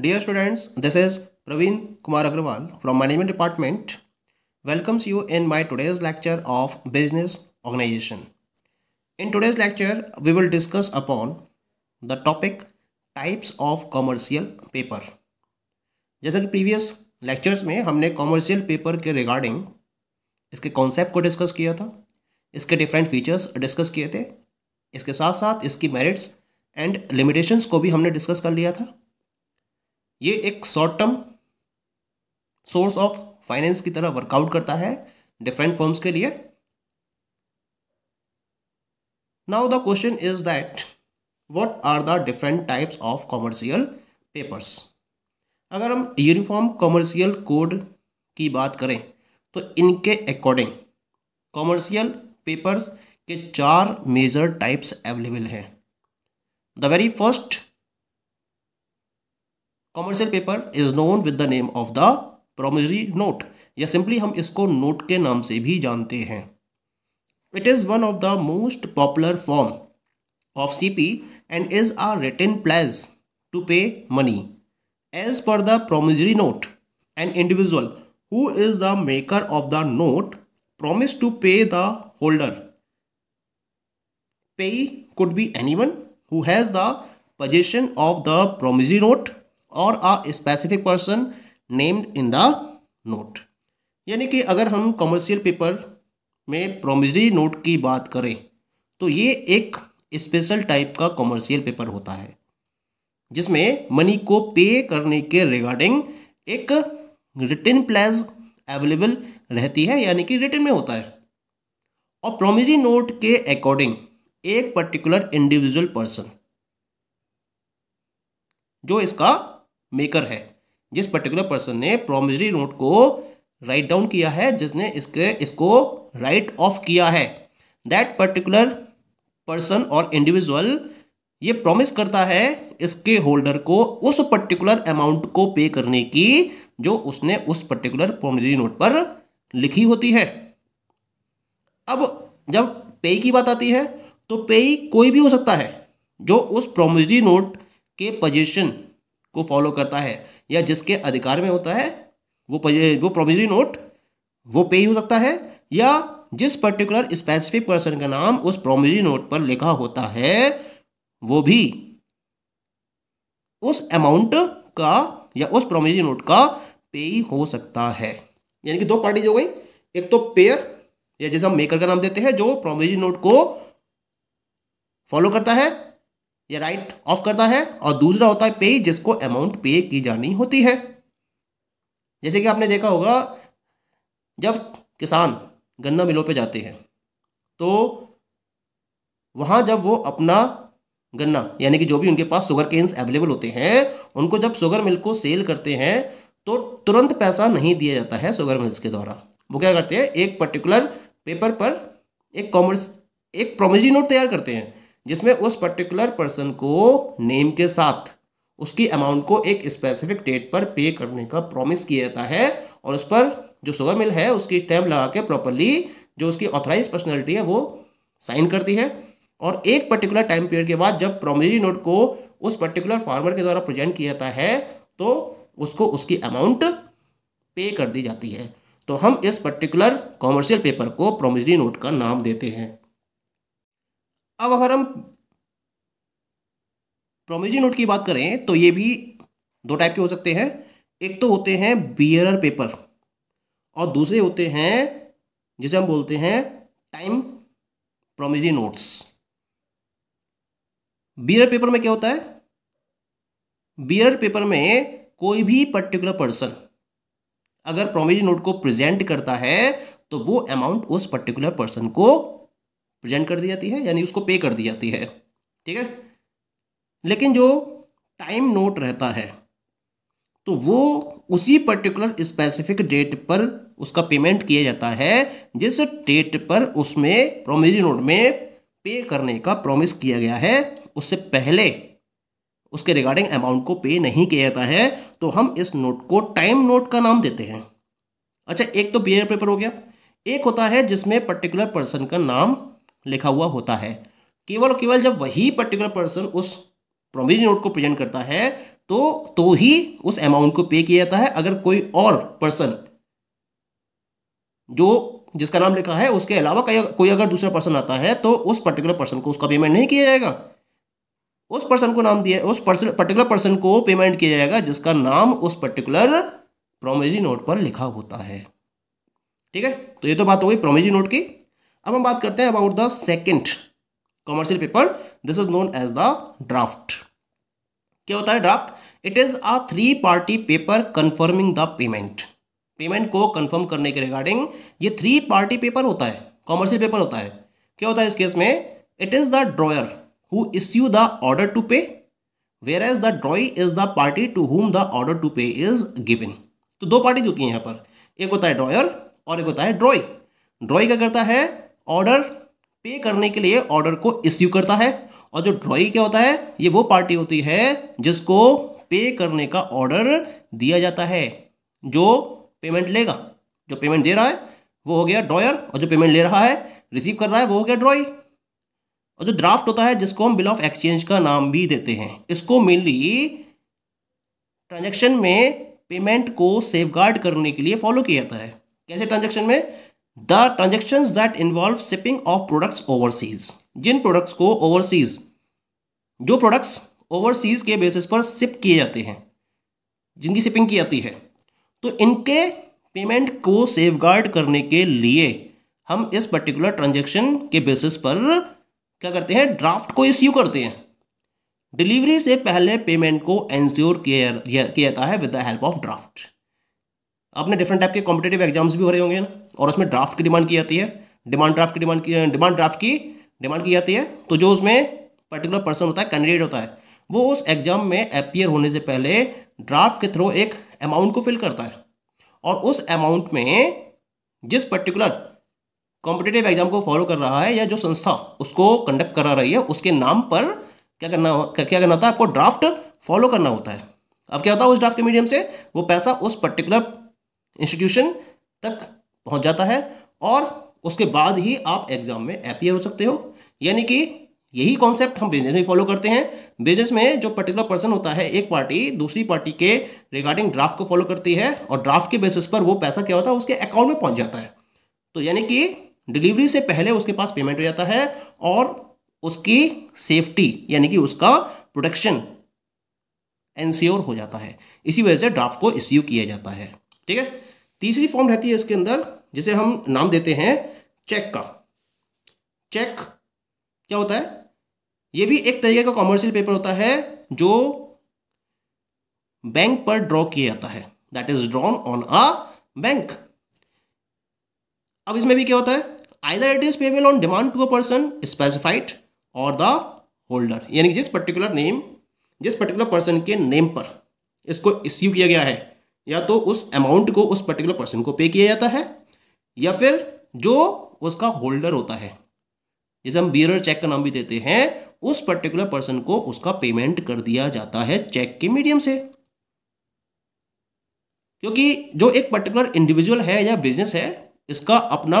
Dear students, this is Praveen Kumar Agrawal from Management Department welcomes you in my today's lecture of Business Organization. In today's lecture, we will discuss upon the topic Types of Commercial Paper. जैसा कि previous lectures में हमने commercial paper के regarding इसके concept को discuss किया था इसके डिफरेंट फीचर्स डिस्कस किए थे इसके साथ साथ इसकी मेरिट्स एंड लिमिटेशंस को भी हमने डिस्कस कर लिया था ये एक short term source of finance की तरह वर्कआउट करता है डिफरेंट फॉर्म्स के लिए now the question is that what are the different types of commercial papers अगर हम यूनिफॉर्म कॉमर्शियल कोड की बात करें तो इनके अकॉर्डिंग कॉमर्शियल पेपर्स के चार मेजर टाइप्स अवेलेबल हैं the very first commercial paper is known with the name of the promissory note या सिंपली हम इसको नोट के नाम से भी जानते हैं it is one of the most popular form of C P and is a written pledge to pay money as per the promissory note and individual who is the maker of the note to pay the holder पे could be any who has the possession of the promissory note और a specific person named in the note यानी कि अगर हम commercial paper में promissory note की बात करें तो ये एक स्पेशल टाइप का कमर्शियल पेपर होता है जिसमें मनी को पे करने के रिगार्डिंग एक रिटर्न प्लेज अवेलेबल रहती है यानी कि रिटर्न में होता है और प्रोमिजरी नोट के अकॉर्डिंग एक पर्टिकुलर इंडिविजुअल पर्सन जो इसका मेकर है जिस पर्टिकुलर पर्सन ने प्रोमिजरी नोट को राइट डाउन किया है जिसने इसके इसको राइट ऑफ किया है दैट पर्टिकुलर पर्सन और इंडिविजुअल ये प्रॉमिस करता है इसके होल्डर को उस पर्टिकुलर अमाउंट को पे करने की जो उसने उस पर्टिकुलर प्रोमिजरी नोट पर लिखी होती है अब जब पे की बात आती है तो पे कोई भी हो सकता है जो उस प्रोमिजरी नोट के पोजिशन को फॉलो करता है या जिसके अधिकार में होता है वो वो प्रोविजरी नोट वो पे ही हो सकता है या जिस पर्टिकुलर स्पेसिफिक पर्सन का नाम उस प्रोमिजरी नोट पर लिखा होता है वो भी उस अमाउंट का या उस प्रोमिजरी नोट का पे ही हो सकता है यानी कि दो पार्टीज हो गई एक तो पेयर या जैसे हम मेकर का नाम देते हैं जो प्रोमिजरी नोट को फॉलो करता है ये राइट ऑफ करता है और दूसरा होता है पे जिसको अमाउंट पे की जानी होती है जैसे कि आपने देखा होगा जब किसान गन्ना मिलों पे जाते हैं तो वहां जब वो अपना गन्ना यानी कि जो भी उनके पास शुगर केन्स अवेलेबल होते हैं उनको जब शुगर मिल को सेल करते हैं तो तुरंत पैसा नहीं दिया जाता है शुगर मिल्स के द्वारा वो क्या करते हैं एक पर्टिकुलर पेपर पर एक कॉमर्स एक प्रोमिजी नोट तैयार करते हैं जिसमें उस पर्टिकुलर पर्सन को नेम के साथ उसकी अमाउंट को एक स्पेसिफिक डेट पर पे करने का प्रॉमिस किया जाता है और उस पर जो शुगर मिल है उसकी स्टैम्प लगा के प्रॉपरली जो उसकी ऑथराइज पर्सनैलिटी है वो साइन करती है और एक पर्टिकुलर टाइम पीरियड के बाद जब प्रोमिजरी नोट को उस पर्टिकुलर फार्मर के द्वारा प्रेजेंट किया जाता है तो उसको उसकी अमाउंट पे कर दी जाती है तो हम इस पर्टिकुलर कॉमर्शियल पेपर को प्रोमिजी नोट का नाम देते हैं अब अगर हम प्रोमिजी नोट की बात करें तो ये भी दो टाइप के हो सकते हैं एक तो होते हैं बियरर पेपर और दूसरे होते हैं जिसे हम बोलते हैं time promissory notes bearer paper में क्या होता है बियर पेपर में कोई भी पर्टिकुलर पर्सन अगर प्रोमिजरी नोट को प्रेजेंट करता है तो वो अमाउंट उस पर्टिकुलर पर्सन को प्रेजेंट कर दी जाती है यानी उसको पे कर दी जाती है ठीक है लेकिन जो टाइम नोट रहता है तो वो उसी पर्टिकुलर स्पेसिफिक डेट पर उसका पेमेंट किया जाता है जिस डेट पर उसमें प्रोमिस नोट में पे करने का प्रॉमिस किया गया है उससे पहले उसके रिगार्डिंग अमाउंट को पे नहीं किया जाता है तो हम इस नोट को टाइम नोट का नाम देते हैं अच्छा एक तो बियर पेपर हो गया एक होता है जिसमें पर्टिकुलर पर्सन का नाम लिखा हुआ होता है केवल और केवल जब वही पर्टिकुलर पर्सन उस प्रोमिजी नोट को प्रेजेंट करता है तो तो ही उस अमाउंट को पे किया जाता है अगर कोई और पर्सन जो जिसका नाम लिखा है उसके अलावा कोई अगर दूसरा पर्सन आता है तो उस पर्टिकुलर पर्सन को उसका पेमेंट नहीं किया जाएगा उस पर्सन को नाम दिया उस पर्टिकुलर पर्सन को पेमेंट किया जाएगा जिसका नाम उस पर्टिकुलर प्रोमिजी नोट पर लिखा होता है ठीक है तो ये तो बात हो गई प्रोमिजी नोट की अब हम बात करते हैं about the second commercial paper this is known as the draft क्या होता है draft it is a three party paper confirming the payment payment को कंफर्म करने के रिगार्डिंग ये थ्री पार्टी पेपर होता है कॉमर्शियल पेपर होता है क्या होता है इस केस में it is the drawer who issue the order to pay where as the drawee is the party to whom the order to pay is given तो दो पार्टी होती हैं यहाँ पर एक होता है ड्रॉयर और एक होता है ड्रॉई ड्रॉई क्या करता है ऑर्डर पे करने के लिए ऑर्डर को इश्यू करता है और जो ड्रॉई क्या होता है ये वो पार्टी होती है जिसको पे करने का ऑर्डर दिया जाता है जो पेमेंट लेगा जो पेमेंट दे रहा है वो हो गया ड्रॉयर और जो पेमेंट ले रहा है रिसीव कर रहा है वो हो गया ड्रॉई और जो ड्राफ्ट होता है जिसको हम बिल ऑफ एक्सचेंज का नाम भी देते हैं इसको मेनली ट्रांजेक्शन में पेमेंट को सेफ करने के लिए फॉलो किया जाता है कैसे ट्रांजेक्शन में the transaction that involve shipping of products overseas जिन प्रोडक्ट्स को ओवरसीज जो प्रोडक्ट्स ओवरसीज के बेसिस पर शिप किए जाते हैं जिनकी शिपिंग की जाती है तो इनके पेमेंट को सेफ करने के लिए हम इस पर्टिकुलर ट्रांजेक्शन के बेसिस पर क्या करते हैं ड्राफ्ट को इश्यू करते हैं डिलीवरी से पहले पेमेंट को एंश्योर किया जाता है with the help of draft आपने डिफरेंट टाइप के कॉम्पिटेटिव एग्जाम्स भी हो रहे होंगे ना और उसमें ड्राफ्ट की डिमांड की जाती है डिमांड ड्राफ्ट की डिमांड की डिमांड ड्राफ्ट की डिमांड की जाती है तो जो उसमें पर्टिकुलर पर्सन होता है कैंडिडेट होता है वो उस एग्जाम में अपियर होने से पहले ड्राफ्ट के थ्रू एक अमाउंट को फिल करता है और उस अमाउंट में जिस पर्टिकुलर कॉम्पिटेटिव एग्जाम को फॉलो कर रहा है या जो संस्था उसको कंडक्ट करा रही है उसके नाम पर क्या करना क्या करना होता है आपको ड्राफ्ट फॉलो करना होता है अब क्या होता है उस ड्राफ्ट के मीडियम से वो पैसा उस पर्टिकुलर इंस्टीट्यूशन तक पहुंच जाता है और उसके बाद ही आप एग्जाम में अपियर हो सकते हो यानी कि यही कॉन्सेप्ट हम बिजनेस में फॉलो करते हैं बिजनेस में जो पर्टिकुलर पर्सन होता है एक पार्टी दूसरी पार्टी के रिगार्डिंग ड्राफ्ट को फॉलो करती है और ड्राफ्ट के बेसिस पर वो पैसा क्या होता है उसके अकाउंट में पहुंच जाता है तो यानी कि डिलीवरी से पहले उसके पास पेमेंट हो जाता है और उसकी सेफ्टी यानी कि उसका प्रोटेक्शन एनश्योर हो जाता है इसी वजह से ड्राफ्ट को इश्यू किया जाता है ठीक है तीसरी फॉर्म रहती है इसके अंदर जिसे हम नाम देते हैं चेक का चेक क्या होता है यह भी एक तरीके का कॉमर्शियल पेपर होता है जो बैंक पर ड्रॉ किया जाता है that is drawn on a bank अब इसमें भी क्या होता है either it is payable on demand to a person specified और द होल्डर यानी जिस पर्टिकुलर नेम जिस पर्टिकुलर पर्सन के नेम पर इसको इश्यू किया गया है या तो उस अमाउंट को उस पर्टिकुलर पर्सन को पे किया जाता है या फिर जो उसका होल्डर होता है जिसे हम बियर चेक का नाम भी देते हैं उस पर्टिकुलर पर्सन को उसका पेमेंट कर दिया जाता है चेक के मीडियम से क्योंकि जो एक पर्टिकुलर इंडिविजुअल है या बिजनेस है इसका अपना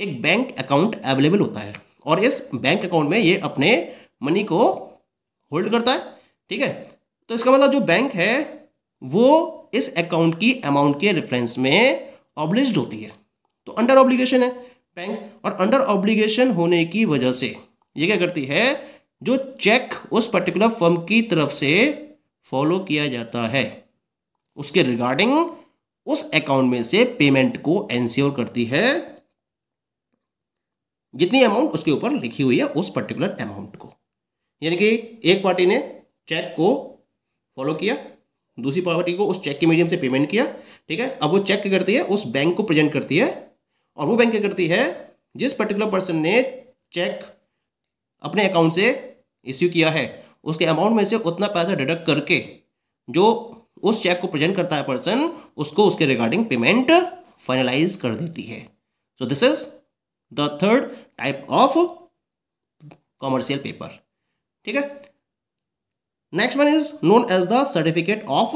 एक बैंक अकाउंट अवेलेबल होता है और इस बैंक अकाउंट में ये अपने मनी को होल्ड करता है ठीक है तो इसका मतलब जो बैंक है वो इस अकाउंट की अमाउंट के रेफरेंस में ऑब्लिस्ड होती है तो अंडर ऑब्लिगेशन है बैंक और अंडर ऑब्लिगेशन होने की वजह से ये क्या करती है जो चेक उस पर्टिकुलर फर्म की तरफ से फॉलो किया जाता है उसके रिगार्डिंग उस अकाउंट में से पेमेंट को एंश्योर करती है जितनी अमाउंट उसके ऊपर लिखी हुई है उस पर्टिकुलर अमाउंट को यानी कि एक पार्टी ने चेक को फॉलो किया दूसरी पार्टी को उस चेक के मीडियम से पेमेंट किया ठीक है अब वो चेक क्या करती है उस बैंक को प्रेजेंट करती है और वो बैंक क्या करती है जिस पर्टिकुलर पर्सन ने चेक अपने अकाउंट से इश्यू किया है उसके अमाउंट में से उतना पैसा डिडक्ट करके जो उस चेक को प्रेजेंट करता है पर्सन उसको उसके रिगार्डिंग पेमेंट फाइनलाइज कर देती है so this is the third type of commercial paper ठीक है next one is known as the certificate of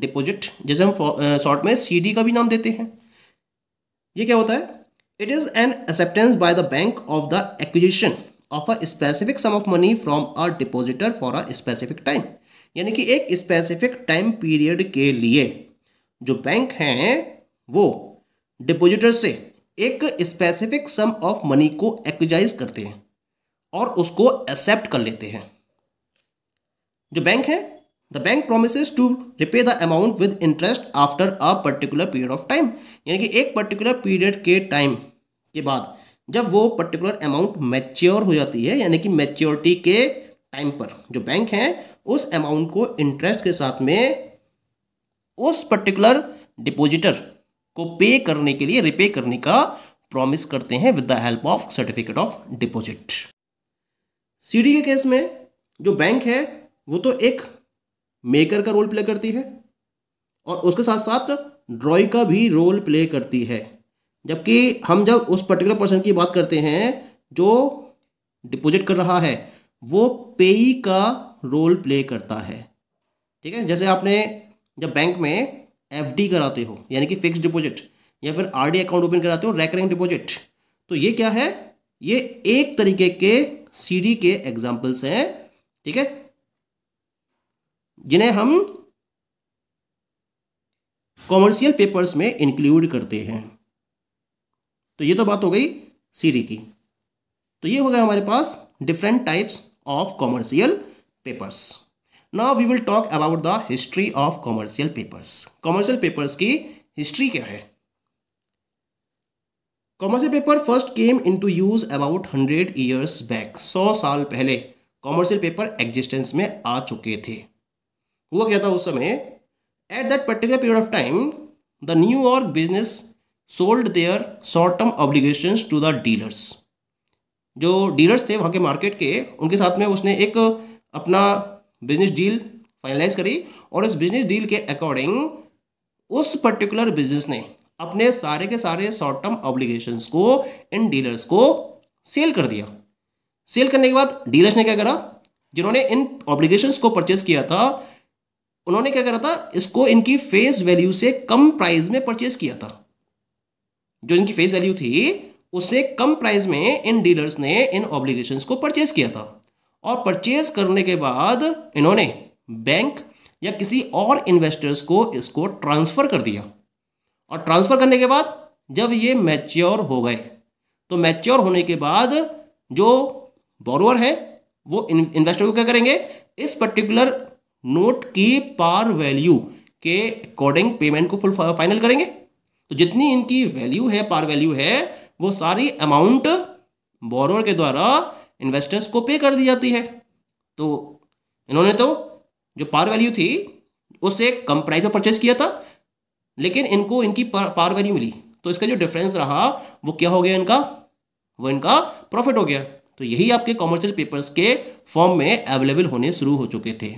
deposit जिसे हम शॉर्ट uh, में सीडी का भी नाम देते हैं ये क्या होता है it is an acceptance by the bank of the acquisition of a specific sum of money from a depositor for a specific time यानी कि एक स्पेसिफिक टाइम पीरियड के लिए जो बैंक हैं वो डिपोजिटर से एक स्पेसिफिक सम ऑफ मनी को एक्विजाइज करते हैं और उसको एक्सेप्ट कर लेते हैं जो बैंक है the bank promise to repay the amount with interest after a particular period of time यानी कि एक पर्टिकुलर पीरियड के टाइम के बाद जब वो पर्टिकुलर अमाउंट मैच्योर हो जाती है यानी कि मैच्योरिटी के टाइम पर जो बैंक है उस अमाउंट को इंटरेस्ट के साथ में उस पर्टिकुलर डिपोजिटर को पे करने के लिए रिपे करने का प्रॉमिस करते हैं with the help of certificate of deposit CD के केस में जो बैंक है वो तो एक मेकर का रोल प्ले करती है और उसके साथ साथ ड्रॉई का भी रोल प्ले करती है जबकि हम जब उस पर्टिकुलर पर्सन की बात करते हैं जो डिपॉजिट कर रहा है वो पेई का रोल प्ले करता है ठीक है जैसे आपने जब बैंक में एफ कराते हो यानी कि फिक्स डिपॉजिट या फिर आर अकाउंट ओपन कराते हो रेकरिंग डिपॉजिट तो ये क्या है ये एक तरीके के सीडी के एग्जाम्पल्स हैं ठीक है जिन्हें हम कॉमर्शियल पेपर्स में इंक्लूड करते हैं तो ये तो बात हो गई सीडी की तो ये हो गया हमारे पास different types of commercial papers now we will talk about the history of commercial papers commercial papers की हिस्ट्री क्या है commercial paper first came in to use about hundred years back सौ साल पहले कॉमर्शियल पेपर एग्जिस्टेंस में आ चुके थे हुआ क्या था उस समय at that particular period of time the new business sold their short term obligation to the dealers जो डीलर्स थे वहाँ के मार्केट के उनके साथ में उसने एक अपना बिजनेस डील फाइनलाइज करी और इस बिजनेस डील के अकॉर्डिंग उस पर्टिकुलर बिजनेस ने अपने सारे के सारे शॉर्ट टर्म ऑब्लिगेशन को इन डीलर्स को सेल कर दिया सेल करने के बाद डीलर्स ने क्या करा जिन्होंने इन ऑब्लिगेशन को परचेस किया था उन्होंने क्या करा था इसको इनकी फेस वैल्यू से कम प्राइस में परचेज किया था जो इनकी फेस वैल्यू थी उससे कम प्राइस में इन डीलर्स ने इन ऑब्लिगेशंस को परचेज किया था और परचेज करने के बाद इन्होंने बैंक या किसी और इन्वेस्टर्स को इसको ट्रांसफ़र कर दिया और ट्रांसफ़र करने के बाद जब ये मैच्योर हो गए तो मैच्योर होने के बाद जो बोरोवर है वो इन्वेस्टर को क्या करेंगे इस पर्टिकुलर नोट की पार वैल्यू के अकॉर्डिंग पेमेंट को फुल फाइनल करेंगे तो जितनी इनकी वैल्यू है पार वैल्यू है वो सारी अमाउंट बोरोर के द्वारा इन्वेस्टर्स को पे कर दी जाती है तो इन्होंने तो जो पार वैल्यू थी उससे कम प्राइस पर परचेस किया था लेकिन इनको इनकी पार वैल्यू मिली तो इसका जो डिफरेंस रहा वो क्या हो गया इनका वो इनका प्रॉफिट हो गया तो यही आपके कॉमर्शियल पेपर्स के फॉर्म में अवेलेबल होने शुरू हो चुके थे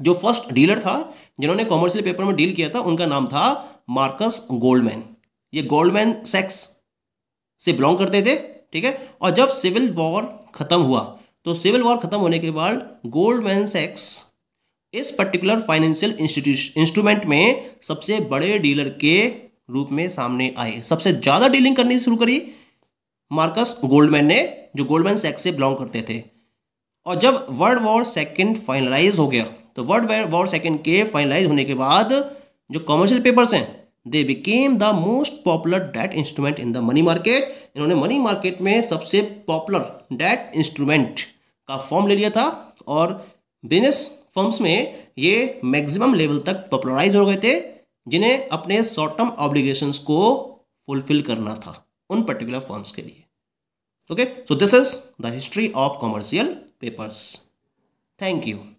जो फर्स्ट डीलर था जिन्होंने कॉमर्शियल पेपर में डील किया था उनका नाम था मार्कस गोल्डमैन ये गोल्डमैन सेक्स से बिलोंग करते थे ठीक है और जब सिविल वॉर खत्म हुआ तो सिविल वॉर खत्म होने के बाद गोल्डमैन सेक्स इस पर्टिकुलर फाइनेंशियल इंस्ट्रूमेंट में सबसे बड़े डीलर के रूप में सामने आए सबसे ज़्यादा डीलिंग करनी शुरू करी मार्कस गोल्डमैन ने जो गोल्डमैन सेक्स से बिलोंग करते थे और जब वर्ल्ड वॉर सेकेंड फाइनलाइज हो गया तो वर्ल्ड वॉर सेकेंड के फाइनलाइज होने के बाद जो कॉमर्शियल पेपर्स हैं they became the most popular debt instrument in the money market इन्होंने मनी मार्केट में सबसे पॉपुलर डेट इंस्ट्रूमेंट का फॉर्म ले लिया था और बिजनेस फॉर्म्स में ये मैक्सिमम लेवल तक पॉपुलराइज हो गए थे जिन्हें अपने शॉर्ट टर्म ऑब्लिगेशन को फुलफिल करना था उन पर्टिकुलर फॉर्म्स के लिए okay so this is the history of commercial papers thank you